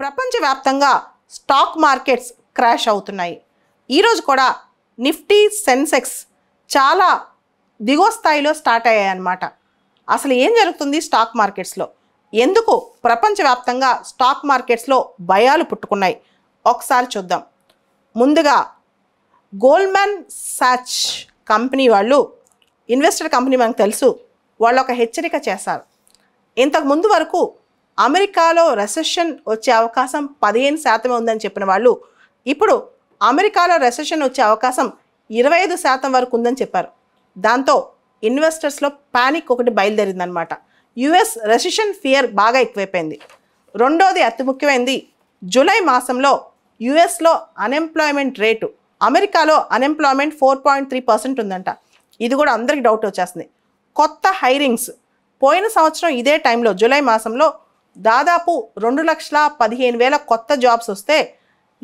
ప్రపంచవ్యాప్తంగా stock markets crash అవుతున్నాయి ఈరోజు కూడా నిఫ్టీ సెన్సెక్స్ చాలా దిగువ స్థాయిలో స్టార్ట్ అయ్యాయన్నమాట అసలు ఏం జరుగుతుంది స్టాక్ మార్కెట్స్లో ఎందుకు ప్రపంచవ్యాప్తంగా స్టాక్ మార్కెట్స్లో భయాలు పుట్టుకున్నాయి ఒకసారి చూద్దాం ముందుగా గోల్డ్మ్యాన్ సాచ్ కంపెనీ వాళ్ళు ఇన్వెస్టర్ కంపెనీ మనకు తెలుసు వాళ్ళు ఒక హెచ్చరిక చేశారు ఇంతకు ముందు వరకు అమెరికాలో రెసెషన్ వచ్చే అవకాశం పదిహేను శాతమే ఉందని చెప్పిన వాళ్ళు ఇప్పుడు అమెరికాలో రెసెషన్ వచ్చే అవకాశం ఇరవై ఐదు శాతం వరకు ఉందని చెప్పారు దాంతో ఇన్వెస్టర్స్లో ప్యానిక్ ఒకటి బయలుదేరిందనమాట యుఎస్ రెసిషన్ ఫియర్ బాగా ఎక్కువైపోయింది రెండోది అతి ముఖ్యమైనది జూలై మాసంలో యుఎస్లో అన్ఎంప్లాయ్మెంట్ రేటు అమెరికాలో unemployment four point three percent ఉందంట ఇది కూడా అందరికీ డౌట్ వచ్చేస్తుంది కొత్త హైరింగ్స్ పోయిన సంవత్సరం ఇదే టైంలో జూలై మాసంలో దాదాపు రెండు లక్షల పదిహేను వేల కొత్త జాబ్స్ వస్తే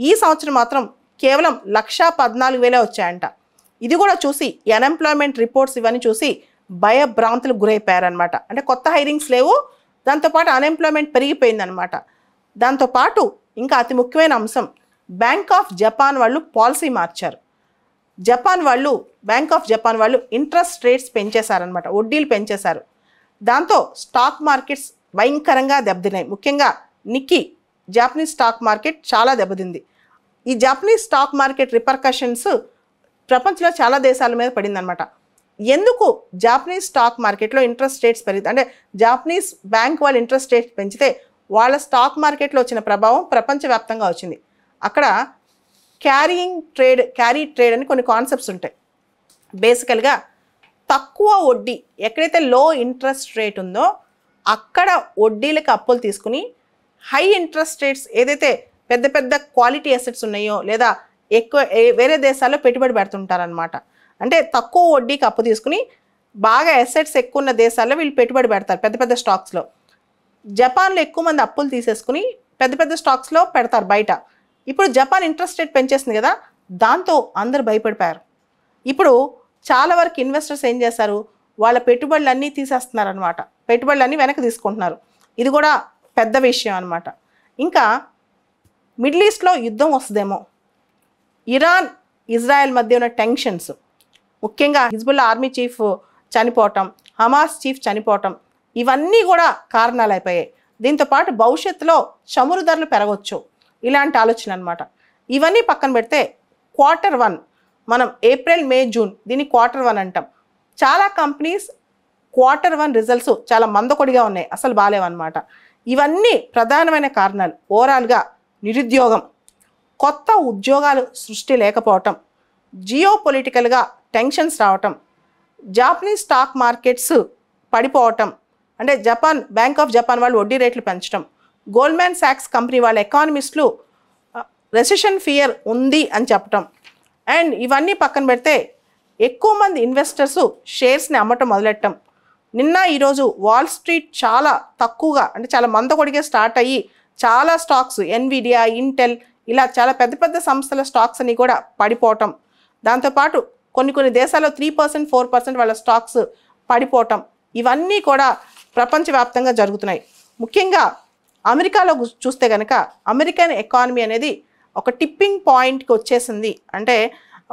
ఈ సంవత్సరం మాత్రం కేవలం లక్ష పద్నాలుగు వేలే వచ్చాయంట ఇది కూడా చూసి అన్ఎంప్లాయ్మెంట్ రిపోర్ట్స్ ఇవన్నీ చూసి భయభ్రాంతులు గురైపోయారనమాట అంటే కొత్త హైరింగ్స్ లేవు దాంతోపాటు అన్ఎంప్లాయ్మెంట్ పెరిగిపోయిందనమాట దాంతోపాటు ఇంకా అతి ముఖ్యమైన అంశం బ్యాంక్ ఆఫ్ జపాన్ వాళ్ళు పాలసీ మార్చారు జపాన్ వాళ్ళు బ్యాంక్ ఆఫ్ జపాన్ వాళ్ళు ఇంట్రెస్ట్ రేట్స్ పెంచేశారనమాట వడ్డీలు పెంచేశారు దాంతో స్టాక్ మార్కెట్స్ భయంకరంగా దెబ్బతిన్నాయి ముఖ్యంగా నిక్కీ జాపనీస్ స్టాక్ మార్కెట్ చాలా దెబ్బతింది ఈ జాపనీస్ స్టాక్ మార్కెట్ రిపర్కషన్స్ ప్రపంచంలో చాలా దేశాల మీద పడిందనమాట ఎందుకు జాపనీస్ స్టాక్ మార్కెట్లో ఇంట్రెస్ట్ రేట్స్ పెరిగింది అంటే జాపనీస్ బ్యాంక్ వాళ్ళు ఇంట్రెస్ట్ రేట్స్ పెంచితే వాళ్ళ స్టాక్ మార్కెట్లో వచ్చిన ప్రభావం ప్రపంచవ్యాప్తంగా వచ్చింది అక్కడ క్యారీయింగ్ ట్రేడ్ క్యారీ ట్రేడ్ అని కొన్ని కాన్సెప్ట్స్ ఉంటాయి బేసికల్గా తక్కువ వడ్డీ ఎక్కడైతే లో ఇంట్రెస్ట్ రేట్ ఉందో అక్కడ వడ్డీలకు అప్పులు తీసుకుని హై ఇంట్రెస్ట్ రేట్స్ ఏదైతే పెద్ద పెద్ద క్వాలిటీ అసెట్స్ ఉన్నాయో లేదా ఎక్కువ వేరే దేశాల్లో పెట్టుబడి పెడుతుంటారనమాట అంటే తక్కువ వడ్డీకి అప్పు తీసుకుని బాగా అసెట్స్ ఎక్కువ ఉన్న దేశాల్లో వీళ్ళు పెట్టుబడి పెడతారు పెద్ద పెద్ద స్టాక్స్లో జపాన్లో ఎక్కువ మంది అప్పులు తీసేసుకుని పెద్ద పెద్ద స్టాక్స్లో పెడతారు బయట ఇప్పుడు జపాన్ ఇంట్రెస్ట్ రేట్ పెంచేసింది కదా దాంతో అందరు భయపడిపోయారు ఇప్పుడు చాలా వరకు ఇన్వెస్టర్స్ ఏం చేశారు వాళ్ళ పెట్టుబడులన్నీ తీసేస్తున్నారనమాట పెట్టుబడులన్నీ వెనక్కి తీసుకుంటున్నారు ఇది కూడా పెద్ద విషయం అనమాట ఇంకా మిడిల్ ఈస్ట్లో యుద్ధం వస్తుందేమో ఇరాన్ ఇజ్రాయెల్ మధ్య ఉన్న టెన్షన్స్ ముఖ్యంగా హిజ్బుల్ ఆర్మీ చీఫ్ చనిపోవటం హమాస్ చీఫ్ చనిపోవటం ఇవన్నీ కూడా కారణాలు అయిపోయాయి దీంతోపాటు భవిష్యత్తులో చమురు ధరలు పెరగవచ్చు ఇలాంటి ఆలోచన అనమాట ఇవన్నీ పక్కన పెడితే క్వార్టర్ వన్ మనం ఏప్రిల్ మే జూన్ దీన్ని క్వార్టర్ వన్ అంటాం చాలా కంపెనీస్ క్వార్టర్ వన్ రిజల్ట్స్ చాలా మందకొడిగా ఉన్నాయి అసలు బాగాలేవన్నమాట ఇవన్నీ ప్రధానమైన కారణాలు ఓవరాల్గా నిరుద్యోగం కొత్త ఉద్యోగాలు సృష్టి లేకపోవటం జియో పొలిటికల్గా టెన్షన్స్ రావటం జాపనీస్ స్టాక్ మార్కెట్స్ పడిపోవటం అంటే జపాన్ బ్యాంక్ ఆఫ్ జపాన్ వాళ్ళు వడ్డీ రేట్లు పెంచడం గోల్డ్మ్యాన్ శాక్స్ కంపెనీ వాళ్ళ ఎకానమిస్టులు రెసిషన్ ఫియర్ ఉంది అని చెప్పటం అండ్ ఇవన్నీ పక్కన పెడితే ఎక్కువ మంది ఇన్వెస్టర్స్ షేర్స్ని అమ్మటం మొదలెట్టడం నిన్న ఈరోజు వాల్ స్ట్రీట్ చాలా తక్కువగా అంటే చాలా మంద కొడిగా స్టార్ట్ అయ్యి చాలా స్టాక్స్ ఎన్విడియా ఇంటెల్ ఇలా చాలా పెద్ద పెద్ద సంస్థల స్టాక్స్ అని కూడా పడిపోవటం దాంతోపాటు కొన్ని కొన్ని దేశాల్లో త్రీ పర్సెంట్ ఫోర్ పర్సెంట్ వాళ్ళ స్టాక్స్ పడిపోవటం ఇవన్నీ కూడా ప్రపంచవ్యాప్తంగా జరుగుతున్నాయి ముఖ్యంగా అమెరికాలో చూస్తే కనుక అమెరికన్ ఎకానమీ అనేది ఒక టిప్పింగ్ పాయింట్కి వచ్చేసింది అంటే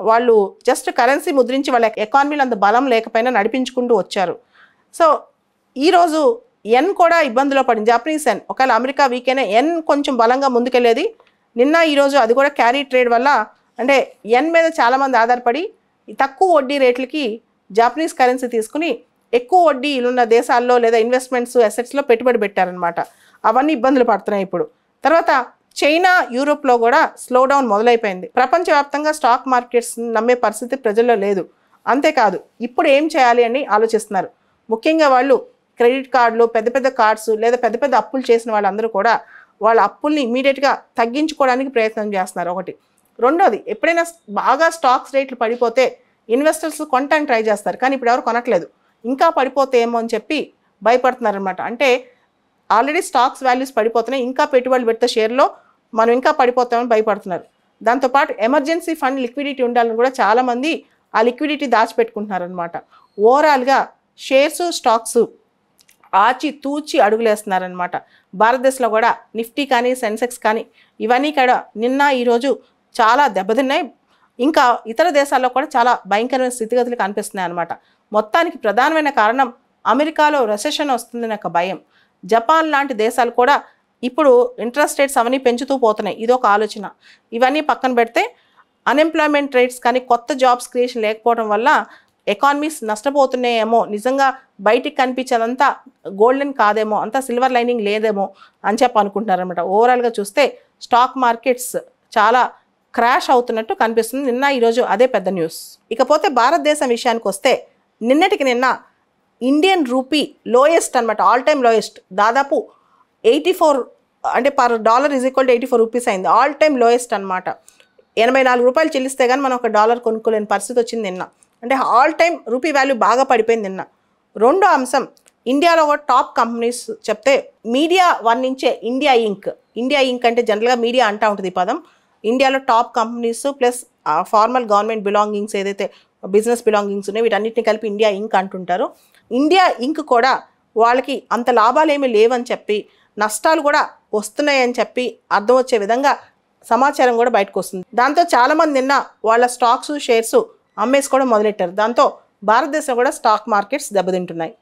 వాళ్ళు జస్ట్ కరెన్సీ ముద్రించి వాళ్ళ ఎకానమీలో అంత బలం లేకపోయినా నడిపించుకుంటూ వచ్చారు సో ఈరోజు ఎన్ కూడా ఇబ్బందిలో పడింది జాపనీస్ ఎన్ ఒకవేళ అమెరికా వీక్ అయినా ఎన్ కొంచెం బలంగా ముందుకెళ్ళేది నిన్న ఈరోజు అది కూడా క్యారీ ట్రేడ్ వల్ల అంటే ఎన్ మీద చాలామంది ఆధారపడి తక్కువ వడ్డీ రేట్లకి జాపనీస్ కరెన్సీ తీసుకుని ఎక్కువ వడ్డీ ఉన్న దేశాల్లో లేదా ఇన్వెస్ట్మెంట్స్ అసెట్స్లో పెట్టుబడి పెట్టారనమాట అవన్నీ ఇబ్బందులు పడుతున్నాయి ఇప్పుడు తర్వాత చైనా యూరోప్లో కూడా స్లో డౌన్ మొదలైపోయింది ప్రపంచవ్యాప్తంగా స్టాక్ మార్కెట్స్ నమ్మే పరిస్థితి ప్రజల్లో లేదు అంతేకాదు ఇప్పుడు ఏం చేయాలి అని ఆలోచిస్తున్నారు ముఖ్యంగా వాళ్ళు క్రెడిట్ కార్డులు పెద్ద పెద్ద కార్డ్స్ లేదా పెద్ద పెద్ద అప్పులు చేసిన వాళ్ళందరూ కూడా వాళ్ళ అప్పుల్ని ఇమీడియట్గా తగ్గించుకోవడానికి ప్రయత్నం చేస్తున్నారు ఒకటి రెండోది ఎప్పుడైనా బాగా స్టాక్స్ రేట్లు పడిపోతే ఇన్వెస్టర్స్ కొనటానికి ట్రై చేస్తారు కానీ ఇప్పుడు ఎవరు కొనట్లేదు ఇంకా పడిపోతే ఏమో అని చెప్పి భయపడుతున్నారు అనమాట అంటే ఆల్రెడీ స్టాక్స్ వాల్యూస్ పడిపోతున్నాయి ఇంకా పెట్టుబడులు పెడితే షేర్లో మనం ఇంకా పడిపోతామని భయపడుతున్నారు దాంతోపాటు ఎమర్జెన్సీ ఫండ్ లిక్విడిటీ ఉండాలని కూడా చాలామంది ఆ లిక్విడిటీ దాచిపెట్టుకుంటున్నారనమాట ఓవరాల్గా షేర్స్ స్టాక్స్ ఆచి తూచి అడుగులేస్తున్నారనమాట భారతదేశంలో కూడా నిఫ్టీ కానీ సెన్సెక్స్ కానీ ఇవన్నీ కూడా నిన్న ఈరోజు చాలా దెబ్బతిన్నాయి ఇంకా ఇతర దేశాల్లో కూడా చాలా భయంకరమైన స్థితిగతులు కనిపిస్తున్నాయి అనమాట మొత్తానికి ప్రధానమైన కారణం అమెరికాలో రెసెషన్ వస్తుందనే ఒక భయం జపాన్ లాంటి దేశాలు కూడా ఇప్పుడు ఇంట్రెస్ట్ రేట్స్ అవన్నీ పెంచుతూ పోతున్నాయి ఇదొక ఆలోచన ఇవన్నీ పక్కన పెడితే అన్ఎంప్లాయ్మెంట్ రేట్స్ కానీ కొత్త జాబ్స్ క్రియేషన్ లేకపోవడం వల్ల ఎకానమీస్ నష్టపోతున్నాయేమో నిజంగా బయటికి కనిపించేదంతా గోల్డెన్ కాదేమో అంతా సిల్వర్ లైనింగ్ లేదేమో అని చెప్పి అనుకుంటున్నారనమాట ఓవరాల్గా చూస్తే స్టాక్ మార్కెట్స్ చాలా క్రాష్ అవుతున్నట్టు కనిపిస్తుంది నిన్న ఈరోజు అదే పెద్ద న్యూస్ ఇకపోతే భారతదేశం విషయానికి వస్తే నిన్నటికి నిన్న ఇండియన్ రూపీ లోయెస్ట్ అనమాట ఆల్ టైమ్ లోయెస్ట్ దాదాపు ఎయిటీ ఫోర్ అంటే per dollar is equal to eighty four rupees అయింది ఆల్ టైమ్ లోయెస్ట్ అనమాట ఎనభై నాలుగు రూపాయలు చెల్లిస్తే కానీ మనం ఒక డాలర్ కొనుక్కోలేని పరిస్థితి వచ్చింది నిన్న అంటే ఆల్ టైమ్ రూపీ వాల్యూ బాగా పడిపోయింది నిన్న రెండో అంశం ఇండియాలో ఒక టాప్ కంపెనీస్ చెప్తే మీడియా వర్ణించే ఇండియా ఇంక్ ఇండియా ఇంక్ అంటే జనరల్గా మీడియా అంటూ ఉంటుంది ఈ పదం ఇండియాలో top companies plus formal government belongings ఏదైతే బిజినెస్ బిలాంగింగ్స్ ఉన్నాయి వీటన్నిటిని కలిపి ఇండియా ఇంక్ అంటుంటారు ఇండియా ఇంక్ కూడా వాళ్ళకి అంత లాభాలు ఏమీ లేవని చెప్పి నష్టాలు కూడా వస్తున్నాయని చెప్పి అర్థం వచ్చే విధంగా సమాచారం కూడా బయటకు వస్తుంది దాంతో చాలామంది నిన్న వాళ్ళ స్టాక్స్ షేర్స్ అమ్మేసుకోవడం మొదలెట్టారు దాంతో భారతదేశం కూడా స్టాక్ మార్కెట్స్ దెబ్బతింటున్నాయి